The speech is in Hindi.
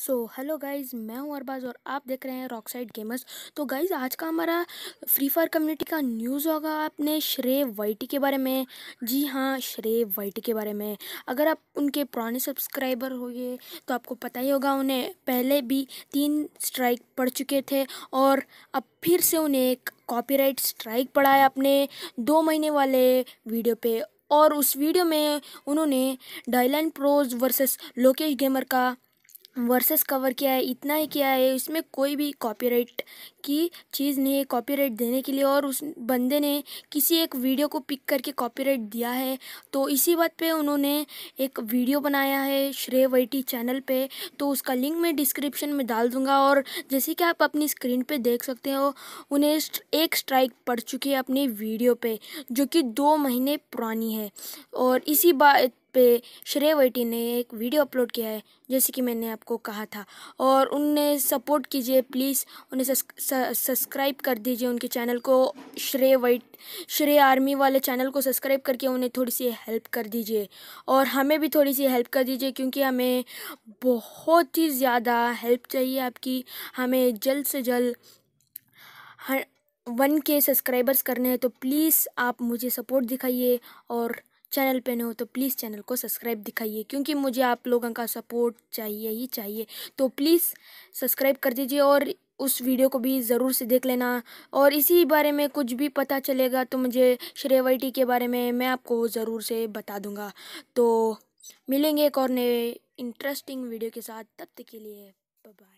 सो हेलो गाइज़ मैं हूं अरबाज और आप देख रहे हैं रॉकसाइड गेमर्स तो गाइज़ आज का हमारा फ्री फायर कम्युनिटी का न्यूज़ होगा आपने श्रेय वाइटी के बारे में जी हाँ श्रेय वाइटी के बारे में अगर आप उनके पुराने सब्सक्राइबर होंगे तो आपको पता ही होगा उन्हें पहले भी तीन स्ट्राइक पड़ चुके थे और अब फिर से उन्हें एक कॉपी स्ट्राइक पड़ा है अपने दो महीने वाले वीडियो पर और उस वीडियो में उन्होंने Dyland pros versus Lokesh gamer का वर्सेस कवर किया है इतना ही किया है इसमें कोई भी कॉपीराइट की चीज़ नहीं है कॉपीराइट देने के लिए और उस बंदे ने किसी एक वीडियो को पिक करके कॉपीराइट दिया है तो इसी बात पे उन्होंने एक वीडियो बनाया है श्रेय वैटी चैनल पे तो उसका लिंक मैं डिस्क्रिप्शन में डाल दूँगा और जैसे कि आप अपनी स्क्रीन पर देख सकते हो उन्हें एक स्ट्राइक पड़ चुकी है अपनी वीडियो पर जो कि दो महीने पुरानी है और इसी बात पे श्रेय वैटी ने एक वीडियो अपलोड किया है जैसे कि मैंने आपको कहा था और उन्हें सपोर्ट कीजिए प्लीज़ उन्हें सब्सक्राइब कर दीजिए उनके चैनल को श्रेय वैट श्रेय आर्मी वाले चैनल को सब्सक्राइब करके उन्हें थोड़ी सी हेल्प कर दीजिए और हमें भी थोड़ी सी हेल्प कर दीजिए क्योंकि हमें बहुत ही ज़्यादा हेल्प चाहिए आपकी हमें जल्द से जल्द वन के सब्सक्राइबर्स करने हैं तो प्लीज़ आप मुझे सपोर्ट दिखाइए और चैनल पे नए हो तो प्लीज़ चैनल को सब्सक्राइब दिखाइए क्योंकि मुझे आप लोगों का सपोर्ट चाहिए ही चाहिए तो प्लीज़ सब्सक्राइब कर दीजिए और उस वीडियो को भी ज़रूर से देख लेना और इसी बारे में कुछ भी पता चलेगा तो मुझे वाइटी के बारे में मैं आपको ज़रूर से बता दूँगा तो मिलेंगे एक और नए इंटरेस्टिंग वीडियो के साथ तब तक के लिए बाय